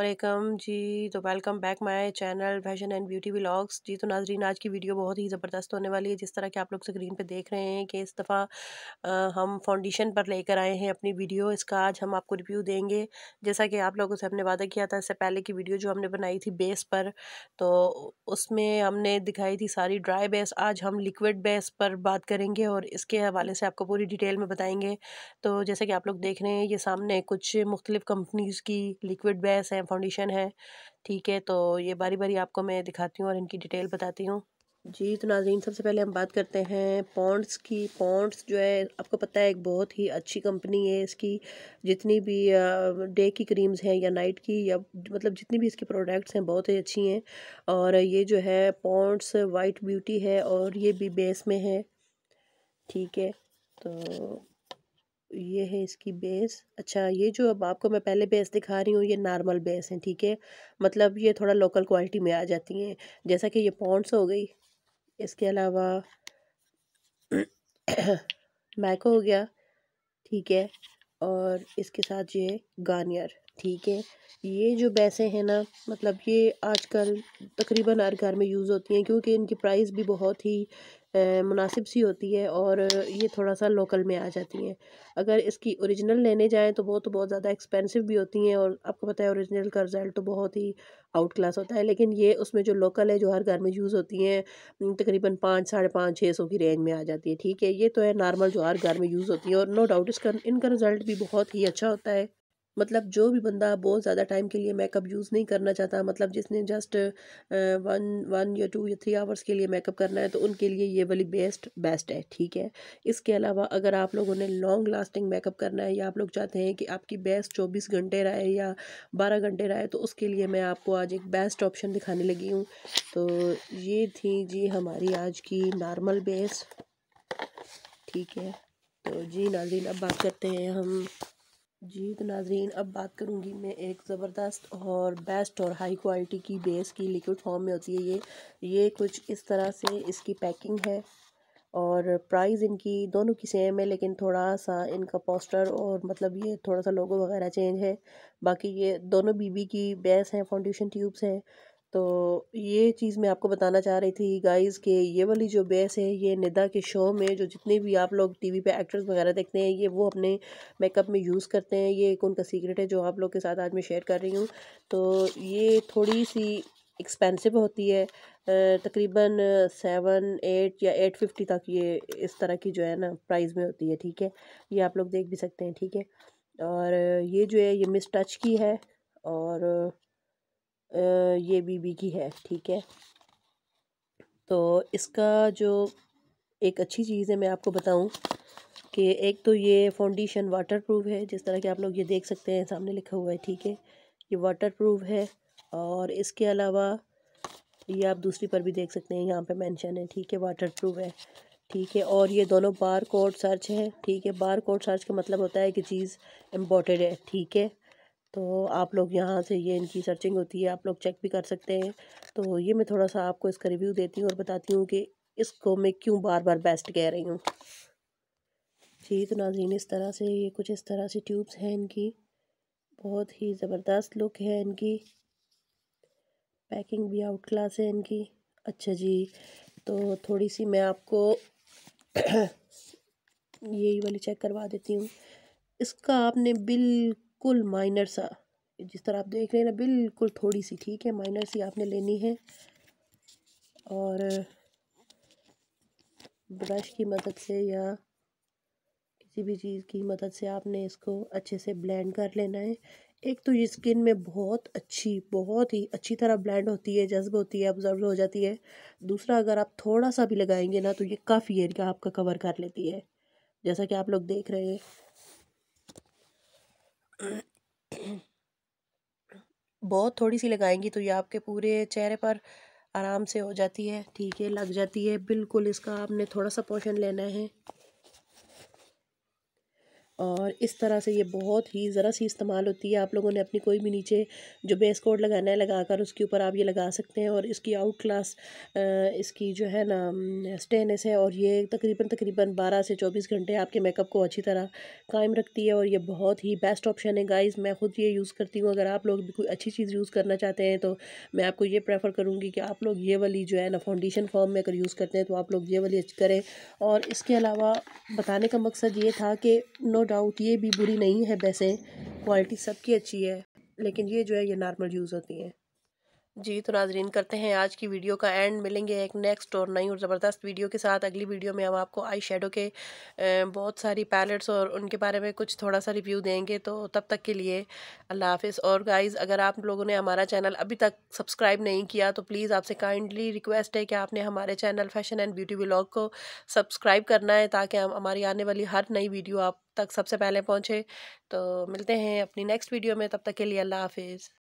अल्लाम जी तो welcome back my channel fashion and beauty blogs जी तो नाजरीन आज की वीडियो बहुत ही ज़बरदस्त होने वाली है जिस तरह कि आप लोग स्क्रीन पे देख रहे हैं कि इस दफ़ा हम फाउंडेशन पर लेकर आए हैं अपनी वीडियो इसका आज हम आपको रिव्यू देंगे जैसा कि आप लोगों से हमने वादा किया था इससे पहले की वीडियो जो हमने बनाई थी बेस पर तो उसमें हमने दिखाई थी सारी ड्राई बेस आज हम लिक्विड बेस पर बात करेंगे और इसके हवाले से आपको पूरी डिटेल में बताएंगे तो जैसा कि आप लोग देख रहे हैं ये सामने कुछ मुख्तलिफ़ कंपनीज़ की लिक्विड बेस है हैं फाउंडेशन है ठीक है तो ये बारी बारी आपको मैं दिखाती हूँ और इनकी डिटेल बताती हूँ जी तो नाजीन सबसे पहले हम बात करते हैं पॉन्ड्स की पॉन्ड्स जो है आपको पता है एक बहुत ही अच्छी कंपनी है इसकी जितनी भी डे की क्रीम्स हैं या नाइट की या मतलब जितनी भी इसके प्रोडक्ट्स हैं बहुत ही अच्छी हैं और ये जो है पॉन्ड्स वाइट ब्यूटी है और ये भी बेस में है ठीक है तो ये है इसकी बेस अच्छा ये जो अब आपको मैं पहले बेस दिखा रही हूँ ये नॉर्मल बेस हैं ठीक है मतलब ये थोड़ा लोकल क्वालिटी में आ जाती हैं जैसा कि ये पॉन्ड्स हो गई इसके अलावा मैको हो गया ठीक है और इसके साथ ये गार्नियर ठीक है ये जो बैसें हैं ना मतलब ये आजकल तकरीबन हर घर में यूज़ होती हैं क्योंकि इनकी प्राइस भी बहुत ही मुनासिब सी होती है और ये थोड़ा सा लोकल में आ जाती हैं अगर इसकी ओरिजिनल लेने जाएँ तो वो तो बहुत ज़्यादा एक्सपेंसिव भी होती हैं और आपको पता है ओरिजिनल का रिज़ल्ट तो बहुत ही आउट क्लास होता है लेकिन ये उसमें जो लोकल है जो हर घर में यूज़ होती हैं तकरीबन पाँच साढ़े पाँच छः सौ की रेंज में आ जाती है ठीक है ये तो है नॉर्मल जो हर घर में यूज़ होती है और नो डाउट इसका इनका रिज़ल्ट भी बहुत ही अच्छा होता है मतलब जो भी बंदा बहुत ज़्यादा टाइम के लिए मेकअप यूज़ नहीं करना चाहता मतलब जिसने जस्ट वन वन या टू या थ्री आवर्स के लिए मेकअप करना है तो उनके लिए ये वाली बेस्ट बेस्ट है ठीक है इसके अलावा अगर आप लोगों ने लॉन्ग लास्टिंग मेकअप करना है या आप लोग चाहते हैं कि आपकी बेस्ट चौबीस घंटे रहे या बारह घंटे रहे तो उसके लिए मैं आपको आज एक बेस्ट ऑप्शन दिखाने लगी हूँ तो ये थी जी हमारी आज की नॉर्मल बेस ठीक है तो जी नाजीन अब बात करते हैं हम जी तो नाजरीन अब बात करूँगी मैं एक ज़बरदस्त और बेस्ट और हाई क्वालिटी की बेस की लिक्विड फॉर्म में होती है ये ये कुछ इस तरह से इसकी पैकिंग है और प्राइस इनकी दोनों की सेम है लेकिन थोड़ा सा इनका पोस्टर और मतलब ये थोड़ा सा लोगो वगैरह चेंज है बाकी ये दोनों बीबी की बेस हैं फाउंडेशन ट्यूब्स हैं तो ये चीज़ मैं आपको बताना चाह रही थी गाइस के ये वाली जो बेस है ये निदा के शो में जो जितने भी आप लोग टीवी पे एक्टर्स वगैरह देखते हैं ये वो अपने मेकअप में यूज़ करते हैं ये एक उनका सीक्रेट है जो आप लोग के साथ आज मैं शेयर कर रही हूँ तो ये थोड़ी सी एक्सपेंसिव होती है तकरीबन सेवन एट या एट फिफ्टी तक ये इस तरह की जो है ना प्राइस में होती है ठीक है ये आप लोग देख भी सकते हैं ठीक है और ये जो है ये मिस टच की है और ये बीबी की है ठीक है तो इसका जो एक अच्छी चीज़ है मैं आपको बताऊं कि एक तो ये फाउंडेशन वाटर प्रूफ है जिस तरह के आप लोग ये देख सकते हैं सामने लिखा हुआ है ठीक है ये वाटर प्रूफ है और इसके अलावा ये आप दूसरी पर भी देख सकते हैं यहाँ पे मेंशन है ठीक है वाटर प्रूफ है ठीक है और ये दोनों बार कोड सर्च है ठीक है बार कोड सर्च का मतलब होता है कि चीज़ इम्पोर्टेड है ठीक है तो आप लोग यहाँ से ये इनकी सर्चिंग होती है आप लोग चेक भी कर सकते हैं तो ये मैं थोड़ा सा आपको इसका रिव्यू देती हूँ और बताती हूँ कि इसको मैं क्यों बार बार बेस्ट कह रही हूँ जी तो नाजीन इस तरह से ये कुछ इस तरह से ट्यूब्स हैं इनकी बहुत ही ज़बरदस्त लुक है इनकी पैकिंग भी आउट क्लास है इनकी अच्छा जी तो थोड़ी सी मैं आपको यही वाली चेक करवा देती हूँ इसका आपने बिल्कुल बिल्कुल माइनर सा जिस तरह आप देख रहे हैं ना बिल्कुल थोड़ी सी ठीक है माइनर सी आपने लेनी है और ब्रश की मदद से या किसी भी चीज़ की मदद से आपने इसको अच्छे से ब्लेंड कर लेना है एक तो ये स्किन में बहुत अच्छी बहुत ही अच्छी तरह ब्लेंड होती है जज्ब होती है ऑब्जर्व हो जाती है दूसरा अगर आप थोड़ा सा भी लगाएंगे ना तो ये काफ़ी एरिया आपका कवर कर लेती है जैसा कि आप लोग देख रहे हैं बहुत थोड़ी सी लगाएंगी तो ये आपके पूरे चेहरे पर आराम से हो जाती है ठीक है लग जाती है बिल्कुल इसका आपने थोड़ा सा पोर्शन लेना है और इस तरह से ये बहुत ही ज़रा सी इस्तेमाल होती है आप लोगों ने अपनी कोई भी नीचे जो बेस कोड लगाना है लगा कर उसके ऊपर आप ये लगा सकते हैं और इसकी आउट क्लास इसकी जो है ना स्टेनेस है और ये तकरीबन तकरीबन 12 से 24 घंटे आपके मेकअप को अच्छी तरह कायम रखती है और ये बहुत ही बेस्ट ऑप्शन है गाइज़ मैं ख़ुद ये यूज़ करती हूँ अगर आप लोग भी कोई अच्छी चीज़ यूज़ करना चाहते हैं तो मैं आपको ये प्रेफर करूँगी कि आप लोग ये वाली जो है ना फाउंडेशन फॉर्म में अगर यूज़ करते हैं तो आप लोग ये वाली करें और इसके अलावा बताने का मकसद ये था कि नो डाउट ये भी बुरी नहीं है वैसे क्वालिटी सबकी अच्छी है लेकिन ये जो है ये नॉर्मल यूज़ होती हैं जी तो नाजरीन करते हैं आज की वीडियो का एंड मिलेंगे एक नेक्स्ट और नई और ज़बरदस्त वीडियो के साथ अगली वीडियो में हम आपको आई शेडो के बहुत सारी पैलेट्स और उनके बारे में कुछ थोड़ा सा रिव्यू देंगे तो तब तक के लिए अल्लाह हाफिज़ और गाइज़ अगर आप लोगों ने हमारा चैनल अभी तक सब्सक्राइब नहीं किया तो प्लीज़ आपसे काइंडली रिक्वेस्ट है कि आपने हमारे channel fashion and beauty blog को सब्सक्राइब करना है ताकि हम हमारी आने वाली हर नई वीडियो आप तक सबसे पहले पहुँचे तो मिलते हैं अपनी नेक्स्ट वीडियो में तब तक के लिए अल्लाह हाफिज़